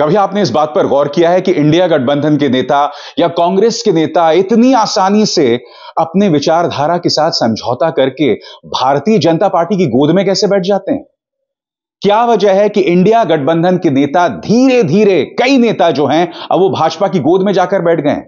कभी आपने इस बात पर गौर किया है कि इंडिया गठबंधन के नेता या कांग्रेस के नेता इतनी आसानी से अपने विचारधारा के साथ समझौता करके भारतीय जनता पार्टी की गोद में कैसे बैठ जाते हैं क्या वजह है कि इंडिया गठबंधन के नेता धीरे धीरे कई नेता जो हैं अब वो भाजपा की गोद में जाकर बैठ गए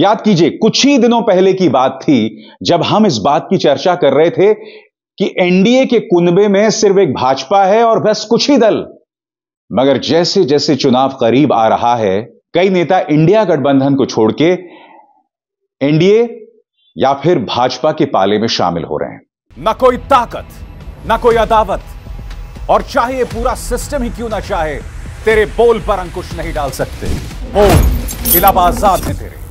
याद कीजिए कुछ ही दिनों पहले की बात थी जब हम इस बात की चर्चा कर रहे थे कि एनडीए के कुनबे में सिर्फ एक भाजपा है और बस कुछ ही दल मगर जैसे जैसे चुनाव करीब आ रहा है कई नेता इंडिया गठबंधन को छोड़ के एनडीए या फिर भाजपा के पाले में शामिल हो रहे हैं न कोई ताकत न कोई अदावत और चाहे पूरा सिस्टम ही क्यों ना चाहे तेरे बोल पर अंकुश नहीं डाल सकते बोल इलाबाजाद है तेरे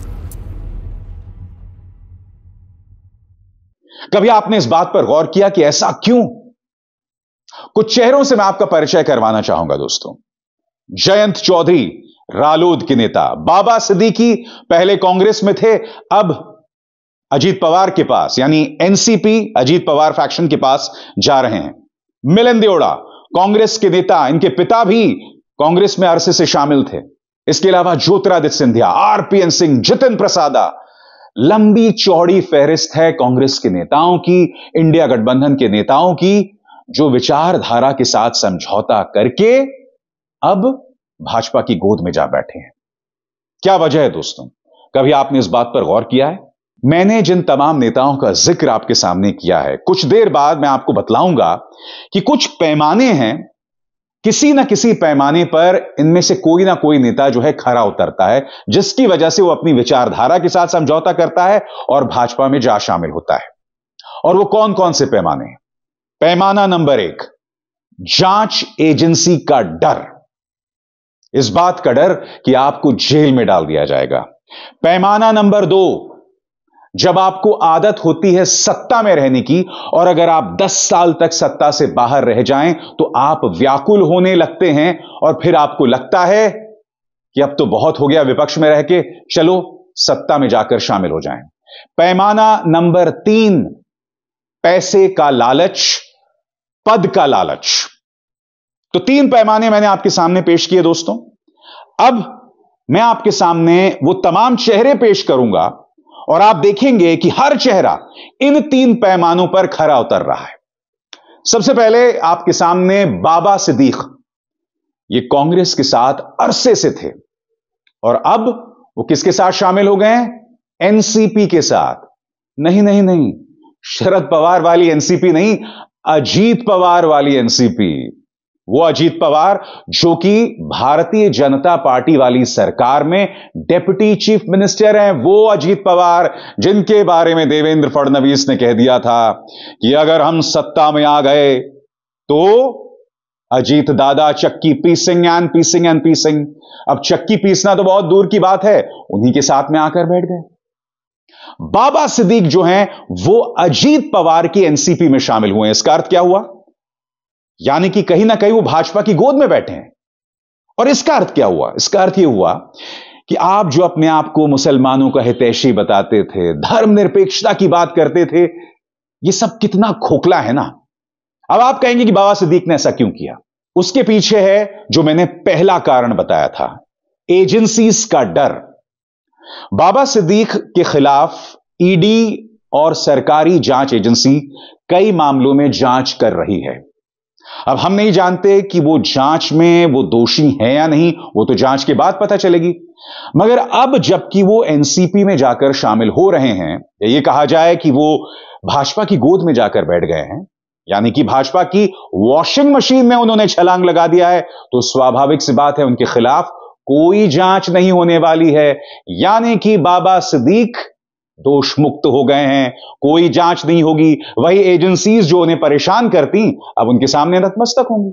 कभी आपने इस बात पर गौर किया कि ऐसा क्यों कुछ चेहरों से मैं आपका परिचय करवाना चाहूंगा दोस्तों जयंत चौधरी रालोद के नेता बाबा सिद्दीकी पहले कांग्रेस में थे अब अजीत पवार के पास यानी एनसीपी अजीत पवार फैक्शन के पास जा रहे हैं मिलन देओड़ा कांग्रेस के नेता इनके पिता भी कांग्रेस में अरसे से शामिल थे इसके अलावा ज्योतिरादित्य सिंधिया आरपीएन सिंह जितिन प्रसादा लंबी चौड़ी फहरिस्त है कांग्रेस के नेताओं की इंडिया गठबंधन के नेताओं की जो विचारधारा के साथ समझौता करके अब भाजपा की गोद में जा बैठे हैं क्या वजह है दोस्तों कभी आपने इस बात पर गौर किया है मैंने जिन तमाम नेताओं का जिक्र आपके सामने किया है कुछ देर बाद मैं आपको बतलाऊंगा कि कुछ पैमाने हैं किसी ना किसी पैमाने पर इनमें से कोई ना कोई नेता जो है खरा उतरता है जिसकी वजह से वो अपनी विचारधारा के साथ समझौता करता है और भाजपा में जा शामिल होता है और वो कौन कौन से पैमाने हैं पैमाना नंबर एक जांच एजेंसी का डर इस बात का डर कि आपको जेल में डाल दिया जाएगा पैमाना नंबर दो जब आपको आदत होती है सत्ता में रहने की और अगर आप 10 साल तक सत्ता से बाहर रह जाएं तो आप व्याकुल होने लगते हैं और फिर आपको लगता है कि अब तो बहुत हो गया विपक्ष में रह के चलो सत्ता में जाकर शामिल हो जाएं पैमाना नंबर तीन पैसे का लालच पद का लालच तो तीन पैमाने मैंने आपके सामने पेश किए दोस्तों अब मैं आपके सामने वो तमाम चेहरे पेश करूंगा और आप देखेंगे कि हर चेहरा इन तीन पैमानों पर खरा उतर रहा है सबसे पहले आपके सामने बाबा सिद्दीक ये कांग्रेस के साथ अरसे से थे और अब वो किसके साथ शामिल हो गए एनसीपी के साथ नहीं नहीं नहीं शरद पवार वाली एनसीपी नहीं अजीत पवार वाली एनसीपी वो अजीत पवार जो कि भारतीय जनता पार्टी वाली सरकार में डेप्यूटी चीफ मिनिस्टर हैं वो अजीत पवार जिनके बारे में देवेंद्र फडणवीस ने कह दिया था कि अगर हम सत्ता में आ गए तो अजीत दादा चक्की पीसिंग सिंह पीसिंग पी पीसिंग अब चक्की पीसना तो बहुत दूर की बात है उन्हीं के साथ में आकर बैठ गए बाबा सिद्दीक जो हैं वो अजीत पवार की एनसीपी में शामिल हुए हैं इसका अर्थ क्या हुआ यानी कि कहीं ना कहीं वो भाजपा की गोद में बैठे हैं और इसका अर्थ क्या हुआ इसका अर्थ यह हुआ कि आप जो अपने आप को मुसलमानों का हितैषी बताते थे धर्मनिरपेक्षता की बात करते थे ये सब कितना खोखला है ना अब आप कहेंगे कि बाबा सिद्दीक ने ऐसा क्यों किया उसके पीछे है जो मैंने पहला कारण बताया था एजेंसीज का डर बाबा सिद्दीक के खिलाफ ईडी e और सरकारी जांच एजेंसी कई मामलों में जांच कर रही है अब हम नहीं जानते कि वो जांच में वो दोषी है या नहीं वो तो जांच के बाद पता चलेगी मगर अब जबकि वो एनसीपी में जाकर शामिल हो रहे हैं या ये कहा जाए कि वो भाजपा की गोद में जाकर बैठ गए हैं यानी कि भाजपा की वॉशिंग मशीन में उन्होंने छलांग लगा दिया है तो स्वाभाविक सी बात है उनके खिलाफ कोई जांच नहीं होने वाली है यानी कि बाबा सिद्दीक दोष मुक्त हो गए हैं कोई जांच नहीं होगी वही एजेंसीज जो उन्हें परेशान करती अब उनके सामने नतमस्तक होंगी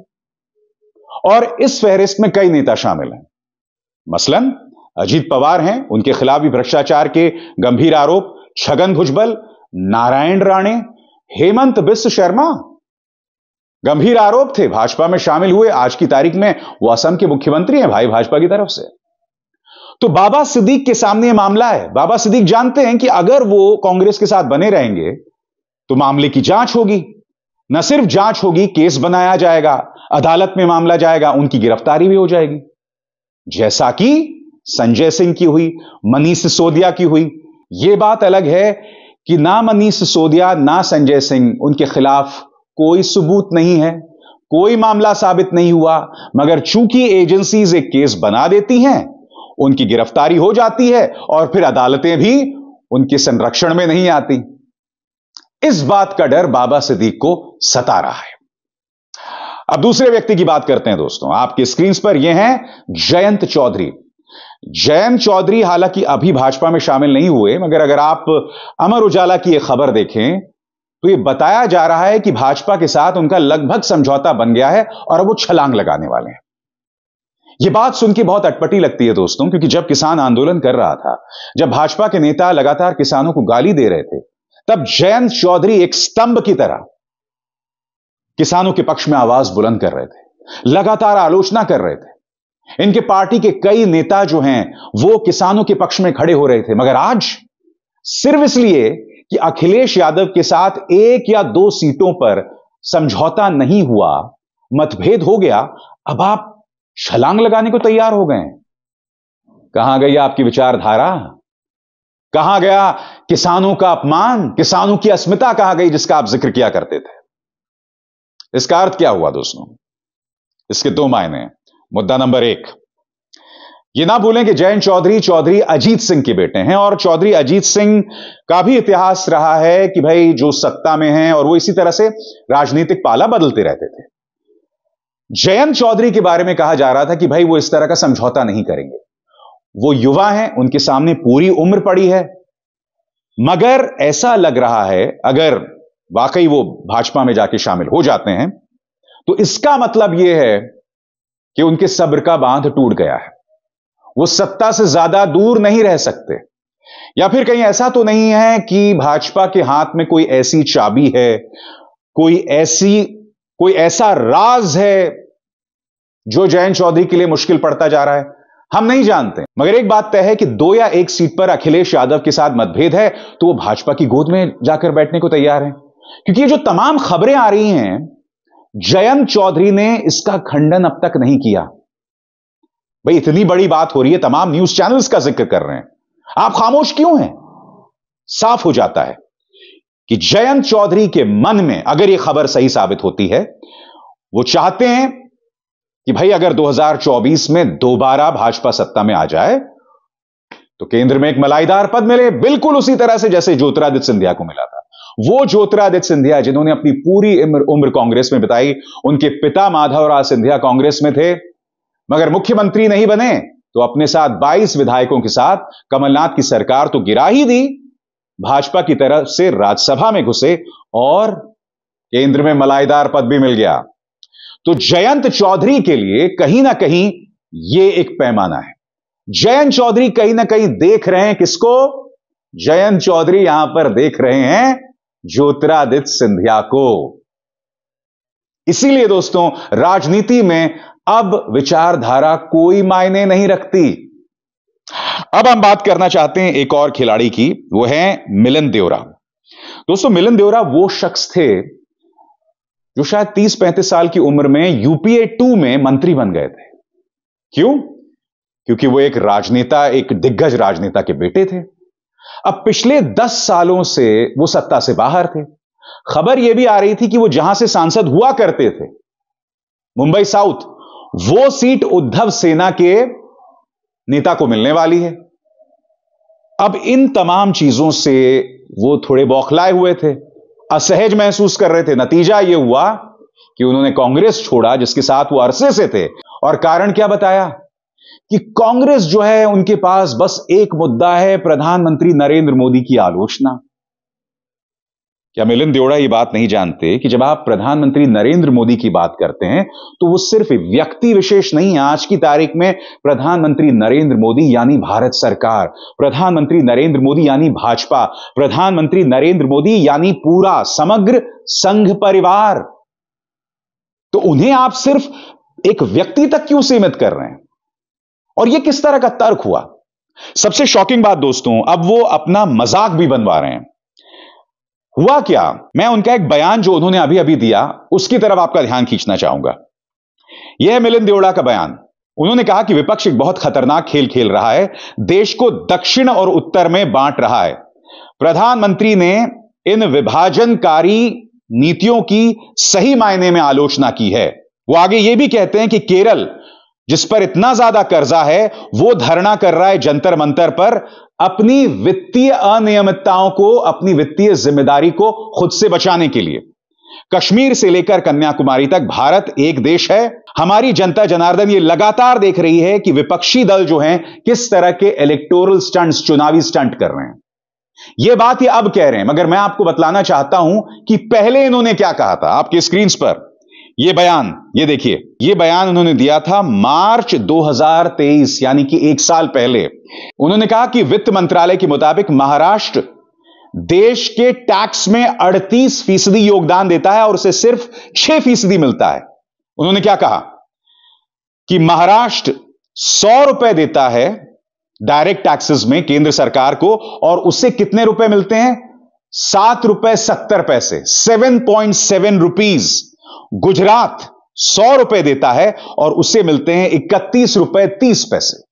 और इस फहरिस्त में कई नेता शामिल हैं मसलन अजीत पवार हैं उनके खिलाफ भी भ्रष्टाचार के गंभीर आरोप छगन भुजबल नारायण राणे हेमंत बिस्व शर्मा गंभीर आरोप थे भाजपा में शामिल हुए आज की तारीख में वो असम के मुख्यमंत्री हैं भाई भाजपा की तरफ से तो बाबा सिद्दीक के सामने यह मामला है बाबा सिद्दीक जानते हैं कि अगर वो कांग्रेस के साथ बने रहेंगे तो मामले की जांच होगी न सिर्फ जांच होगी केस बनाया जाएगा अदालत में मामला जाएगा उनकी गिरफ्तारी भी हो जाएगी जैसा कि संजय सिंह की हुई मनीष सिसोदिया की हुई यह बात अलग है कि ना मनीष सिसोदिया ना संजय सिंह उनके खिलाफ कोई सबूत नहीं है कोई मामला साबित नहीं हुआ मगर चूंकि एजेंसीज एक केस बना देती हैं उनकी गिरफ्तारी हो जाती है और फिर अदालतें भी उनके संरक्षण में नहीं आती इस बात का डर बाबा सिद्दीक को सता रहा है अब दूसरे व्यक्ति की बात करते हैं दोस्तों आपके स्क्रीन पर यह हैं जयंत चौधरी जयंत चौधरी हालांकि अभी भाजपा में शामिल नहीं हुए मगर अगर आप अमर उजाला की यह खबर देखें तो ये बताया जा रहा है कि भाजपा के साथ उनका लगभग समझौता बन गया है और अब वो छलांग लगाने वाले हैं ये बात सुन के बहुत अटपटी लगती है दोस्तों क्योंकि जब किसान आंदोलन कर रहा था जब भाजपा के नेता लगातार किसानों को गाली दे रहे थे तब जयंत चौधरी एक स्तंभ की तरह किसानों के पक्ष में आवाज बुलंद कर रहे थे लगातार आलोचना कर रहे थे इनके पार्टी के कई नेता जो हैं वो किसानों के पक्ष में खड़े हो रहे थे मगर आज सिर्फ इसलिए कि अखिलेश यादव के साथ एक या दो सीटों पर समझौता नहीं हुआ मतभेद हो गया अब आप छलांग लगाने को तैयार हो गए कहां गई आपकी विचारधारा कहा गया किसानों का अपमान किसानों की अस्मिता कहां गई जिसका आप जिक्र किया करते थे इसका अर्थ क्या हुआ दोस्तों इसके दो मायने मुद्दा नंबर एक ये ना भूलें कि जयंत चौधरी चौधरी अजीत सिंह के बेटे हैं और चौधरी अजीत सिंह का भी इतिहास रहा है कि भाई जो सत्ता में हैं और वो इसी तरह से राजनीतिक पाला बदलते रहते थे जयंत चौधरी के बारे में कहा जा रहा था कि भाई वो इस तरह का समझौता नहीं करेंगे वो युवा हैं उनके सामने पूरी उम्र पड़ी है मगर ऐसा लग रहा है अगर वाकई वो भाजपा में जाके शामिल हो जाते हैं तो इसका मतलब यह है कि उनके सब्र का बांध टूट गया है वो सत्ता से ज्यादा दूर नहीं रह सकते या फिर कहीं ऐसा तो नहीं है कि भाजपा के हाथ में कोई ऐसी चाबी है कोई ऐसी कोई ऐसा राज है जो जयंत चौधरी के लिए मुश्किल पड़ता जा रहा है हम नहीं जानते मगर एक बात तय है कि दो या एक सीट पर अखिलेश यादव के साथ मतभेद है तो वो भाजपा की गोद में जाकर बैठने को तैयार है क्योंकि ये जो तमाम खबरें आ रही हैं जयंत चौधरी ने इसका खंडन अब तक नहीं किया भाई इतनी बड़ी बात हो रही है तमाम न्यूज चैनल्स का जिक्र कर रहे हैं आप खामोश क्यों हैं साफ हो जाता है कि जयंत चौधरी के मन में अगर यह खबर सही साबित होती है वो चाहते हैं कि भाई अगर 2024 में दोबारा भाजपा सत्ता में आ जाए तो केंद्र में एक मलाईदार पद मिले बिल्कुल उसी तरह से जैसे ज्योतिरादित्य सिंधिया को मिला था वो ज्योतिरादित्य सिंधिया जिन्होंने अपनी पूरी उम्र कांग्रेस में बिताई उनके पिता माधवराज सिंधिया कांग्रेस में थे मगर मुख्यमंत्री नहीं बने तो अपने साथ 22 विधायकों के साथ कमलनाथ की सरकार तो गिरा ही दी भाजपा की तरफ से राज्यसभा में घुसे और केंद्र में मलाईदार पद भी मिल गया तो जयंत चौधरी के लिए कहीं ना कहीं यह एक पैमाना है जयंत चौधरी कहीं ना कहीं देख रहे हैं किसको जयंत चौधरी यहां पर देख रहे हैं ज्योतिरादित्य सिंधिया को इसीलिए दोस्तों राजनीति में अब विचारधारा कोई मायने नहीं रखती अब हम बात करना चाहते हैं एक और खिलाड़ी की वो है मिलन देवरा दोस्तों मिलन देवरा वो शख्स थे जो शायद 30 पैंतीस साल की उम्र में यूपीए टू में मंत्री बन गए थे क्यों क्योंकि वो एक राजनेता एक दिग्गज राजनेता के बेटे थे अब पिछले 10 सालों से वो सत्ता से बाहर थे खबर यह भी आ रही थी कि वो जहां से सांसद हुआ करते थे मुंबई साउथ वो सीट उद्धव सेना के नेता को मिलने वाली है अब इन तमाम चीजों से वो थोड़े बौखलाए हुए थे असहज महसूस कर रहे थे नतीजा यह हुआ कि उन्होंने कांग्रेस छोड़ा जिसके साथ वो अरसे से थे और कारण क्या बताया कि कांग्रेस जो है उनके पास बस एक मुद्दा है प्रधानमंत्री नरेंद्र मोदी की आलोचना क्या मिलिंद देवड़ा ये बात नहीं जानते कि जब आप प्रधानमंत्री नरेंद्र मोदी की बात करते हैं तो वो सिर्फ व्यक्ति विशेष नहीं है आज की तारीख में प्रधानमंत्री नरेंद्र मोदी यानी भारत सरकार प्रधानमंत्री नरेंद्र मोदी यानी भाजपा प्रधानमंत्री नरेंद्र मोदी यानी पूरा समग्र संघ परिवार तो उन्हें आप सिर्फ एक व्यक्ति तक क्यों सीमित कर रहे हैं और यह किस तरह का तर्क हुआ सबसे शॉकिंग बात दोस्तों अब वो अपना मजाक भी बनवा रहे हैं हुआ क्या मैं उनका एक बयान जो उन्होंने अभी अभी दिया उसकी तरफ आपका ध्यान खींचना चाहूंगा यह मिलिंद देवड़ा का बयान उन्होंने कहा कि विपक्ष एक बहुत खतरनाक खेल खेल रहा है देश को दक्षिण और उत्तर में बांट रहा है प्रधानमंत्री ने इन विभाजनकारी नीतियों की सही मायने में आलोचना की है वो आगे ये भी कहते हैं कि केरल जिस पर इतना ज्यादा कर्जा है वो धरना कर रहा है जंतर मंतर पर अपनी वित्तीय अनियमितताओं को अपनी वित्तीय जिम्मेदारी को खुद से बचाने के लिए कश्मीर से लेकर कन्याकुमारी तक भारत एक देश है हमारी जनता जनार्दन ये लगातार देख रही है कि विपक्षी दल जो हैं किस तरह के इलेक्टोरल स्टंट्स चुनावी स्टंट कर रहे हैं यह बात ये अब कह रहे हैं मगर मैं आपको बतलाना चाहता हूं कि पहले इन्होंने क्या कहा था आपके स्क्रीन पर ये बयान ये देखिए ये बयान उन्होंने दिया था मार्च 2023 यानी कि एक साल पहले उन्होंने कहा कि वित्त मंत्रालय के मुताबिक महाराष्ट्र देश के टैक्स में 38 फीसदी योगदान देता है और उसे सिर्फ 6 फीसदी मिलता है उन्होंने क्या कहा कि महाराष्ट्र सौ रुपए देता है डायरेक्ट टैक्सेस में केंद्र सरकार को और उससे कितने रुपए मिलते हैं सात रुपए सत्तर पैसे seven point seven rupees Gujarat सौ रुपए देता है और उसे मिलते हैं इकतीस रुपए तीस पैसे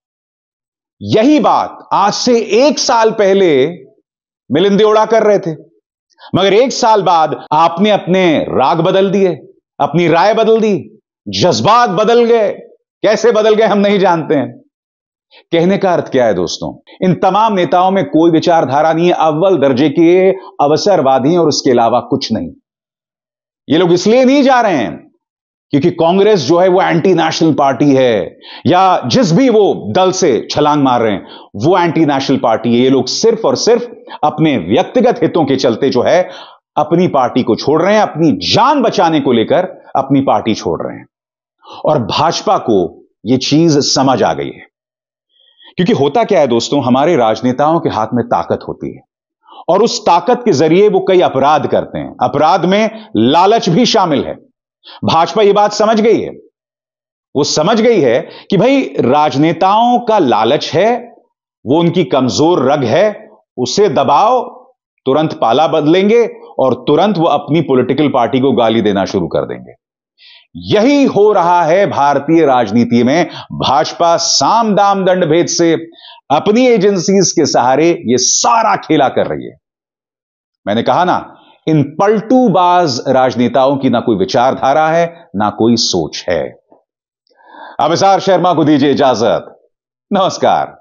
यही बात आज से एक साल पहले मिलिंदे उड़ा कर रहे थे मगर एक साल बाद आपने अपने राग बदल दिए अपनी राय बदल दी जज्बात बदल गए कैसे बदल गए हम नहीं जानते हैं कहने का अर्थ क्या है दोस्तों इन तमाम नेताओं में कोई विचारधारा नहीं है अव्वल दर्जे के अवसरवादी और उसके अलावा कुछ नहीं ये लोग इसलिए नहीं जा रहे हैं क्योंकि कांग्रेस जो है वो एंटी नेशनल पार्टी है या जिस भी वो दल से छलांग मार रहे हैं वो एंटी नेशनल पार्टी है ये लोग सिर्फ और सिर्फ अपने व्यक्तिगत हितों के चलते जो है अपनी पार्टी को छोड़ रहे हैं अपनी जान बचाने को लेकर अपनी पार्टी छोड़ रहे हैं और भाजपा को यह चीज समझ आ गई है क्योंकि होता क्या है दोस्तों हमारे राजनेताओं के हाथ में ताकत होती है और उस ताकत के जरिए वो कई अपराध करते हैं अपराध में लालच भी शामिल है भाजपा ये बात समझ गई है वो समझ गई है कि भाई राजनेताओं का लालच है वो उनकी कमजोर रग है उसे दबाओ तुरंत पाला बदलेंगे और तुरंत वो अपनी पॉलिटिकल पार्टी को गाली देना शुरू कर देंगे यही हो रहा है भारतीय राजनीति में भाजपा साम दाम दंड भेद से अपनी एजेंसीज के सहारे ये सारा खेला कर रही है मैंने कहा ना इन पलटूबाज राजनेताओं की ना कोई विचारधारा है ना कोई सोच है अब शर्मा को दीजिए इजाजत नमस्कार